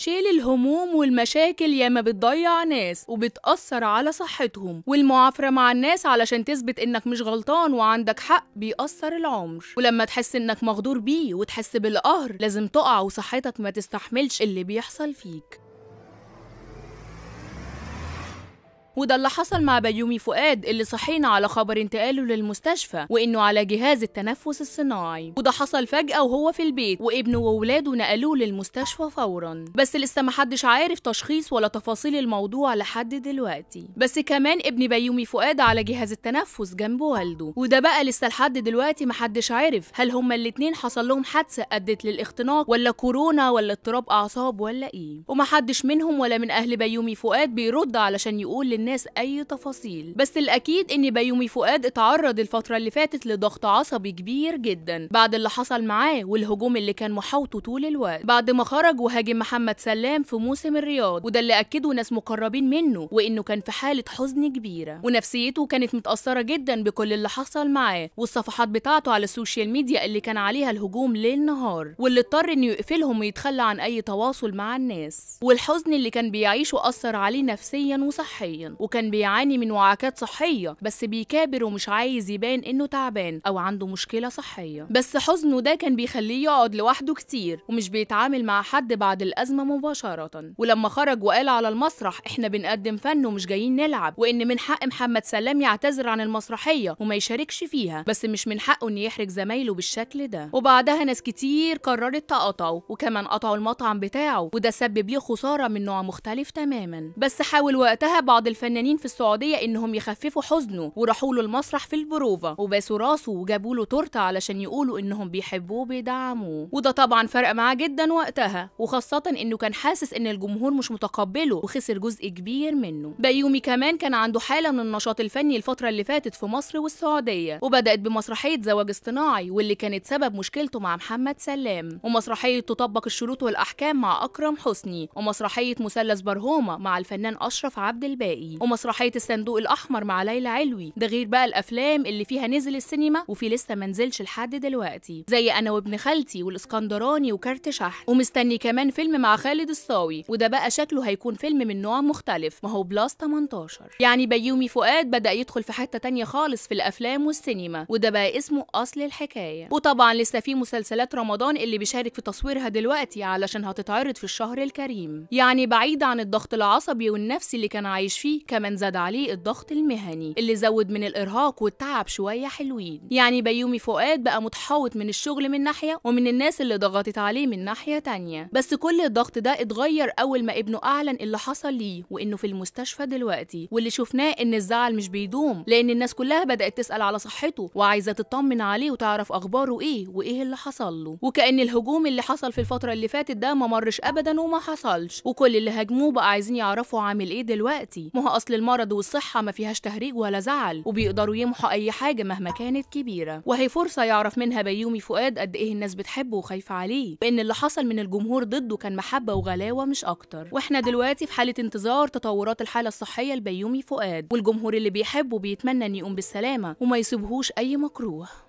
شيل الهموم والمشاكل ياما بتضيع ناس وبتأثر على صحتهم والمعافرة مع الناس علشان تثبت انك مش غلطان وعندك حق بيأثر العمر ولما تحس انك مغدور بيه وتحس بالقهر لازم تقع وصحتك ما تستحملش اللي بيحصل فيك وده اللي حصل مع بيومي فؤاد اللي صحينا على خبر انتقاله للمستشفى وانه على جهاز التنفس الصناعي وده حصل فجأة وهو في البيت وابنه واولاده نقلوه للمستشفى فورا بس لسه محدش عارف تشخيص ولا تفاصيل الموضوع لحد دلوقتي بس كمان ابن بيومي فؤاد على جهاز التنفس جنب والده وده بقى لسه لحد دلوقتي محدش عارف هل هما الاتنين حصل لهم حادثة ادت للاختناق ولا كورونا ولا اضطراب اعصاب ولا ايه ومحدش منهم ولا من اهل بيومي فؤاد بيرد علشان يقول للناس الناس أي تفاصيل بس الأكيد إن بيومي فؤاد اتعرض الفترة اللي فاتت لضغط عصبي كبير جدا بعد اللي حصل معاه والهجوم اللي كان محاوطه طول الوقت بعد ما خرج وهاجم محمد سلام في موسم الرياض وده اللي أكده ناس مقربين منه وإنه كان في حالة حزن كبيرة ونفسيته كانت متأثرة جدا بكل اللي حصل معاه والصفحات بتاعته على السوشيال ميديا اللي كان عليها الهجوم ليل نهار واللي اضطر إنه يقفلهم ويتخلى عن أي تواصل مع الناس والحزن اللي كان بيعيشه أثر عليه نفسيا وصحيا وكان بيعاني من وعكات صحيه بس بيكابر ومش عايز يبان انه تعبان او عنده مشكله صحيه بس حزنه ده كان بيخليه يقعد لوحده كتير ومش بيتعامل مع حد بعد الازمه مباشره ولما خرج وقال على المسرح احنا بنقدم فن ومش جايين نلعب وان من حق محمد سلام يعتذر عن المسرحيه وما يشاركش فيها بس مش من حقه ان يحرج زمايله بالشكل ده وبعدها ناس كتير قررت تقطعه وكمان قطعوا المطعم بتاعه وده سبب ليه خساره من نوع مختلف تماما بس حاول وقتها بعض الفنانين الفنانين في السعوديه انهم يخففوا حزنه وراحوا له المسرح في البروفا وباسوا راسه وجابوا له تورته علشان يقولوا انهم بيحبوه وبيدعموه وده طبعا فرق معاه جدا وقتها وخاصه انه كان حاسس ان الجمهور مش متقبله وخسر جزء كبير منه بيومي كمان كان عنده حاله من النشاط الفني الفتره اللي فاتت في مصر والسعوديه وبدات بمسرحيه زواج اصطناعي واللي كانت سبب مشكلته مع محمد سلام ومسرحيه تطبق الشروط والاحكام مع اكرم حسني ومسرحيه مثلث برهومه مع الفنان اشرف عبد الباقي الحقيقي ومسرحيه الصندوق الاحمر مع ليلى علوي ده غير بقى الافلام اللي فيها نزل السينما وفي لسه ما نزلش لحد دلوقتي زي انا وابن خالتي والاسكندراني وكارت شحن ومستني كمان فيلم مع خالد الصاوي وده بقى شكله هيكون فيلم من نوع مختلف ما هو بلاس 18 يعني بيومي فؤاد بدا يدخل في حته تانية خالص في الافلام والسينما وده بقى اسمه اصل الحكايه وطبعا لسه في مسلسلات رمضان اللي بيشارك في تصويرها دلوقتي علشان هتتعرض في الشهر الكريم يعني بعيد عن الضغط العصبي والنفسي اللي كان عايش فيه كمان زاد عليه الضغط المهني اللي زود من الارهاق والتعب شويه حلوين يعني بيومي فؤاد بقى متحوط من الشغل من ناحيه ومن الناس اللي ضغطت عليه من ناحيه تانية بس كل الضغط ده اتغير اول ما ابنه اعلن اللي حصل ليه وانه في المستشفى دلوقتي واللي شفناه ان الزعل مش بيدوم لان الناس كلها بدات تسال على صحته وعايزه تطمن عليه وتعرف اخباره ايه وايه اللي حصل له وكان الهجوم اللي حصل في الفتره اللي فاتت ده ما مرش ابدا وما حصلش وكل اللي هاجموه بقى عايزين يعرفوا عامل ايه دلوقتي ما اصل المرض والصحه ما فيهاش تهريج ولا زعل وبيقدروا يمحوا اي حاجه مهما كانت كبيره وهي فرصه يعرف منها بيومي فؤاد قد ايه الناس بتحبه وخايفه عليه وان اللي حصل من الجمهور ضده كان محبه وغلاوه مش اكتر واحنا دلوقتي في حاله انتظار تطورات الحاله الصحيه لبيومي فؤاد والجمهور اللي بيحبه بيتمنى ان يقوم بالسلامه وما يسيبهوش اي مكروه